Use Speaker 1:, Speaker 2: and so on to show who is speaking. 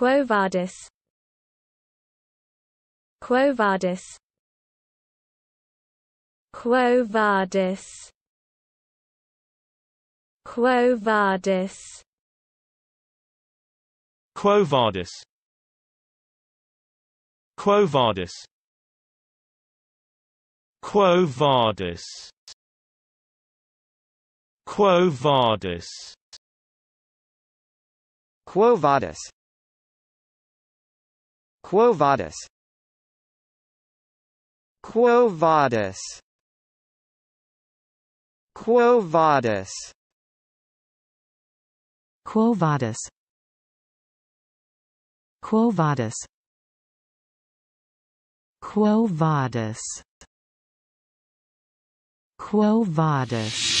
Speaker 1: Quo Vadis Quo Vadis Quo Vadis Quo Vadis Quo Vadis Quo Vadis Quo Vadis Quo Vadis Quo Vadis Quo vadis Quo vadis Quo vadis Quo vadis Quo vadis
Speaker 2: Quo vadis Quo vadis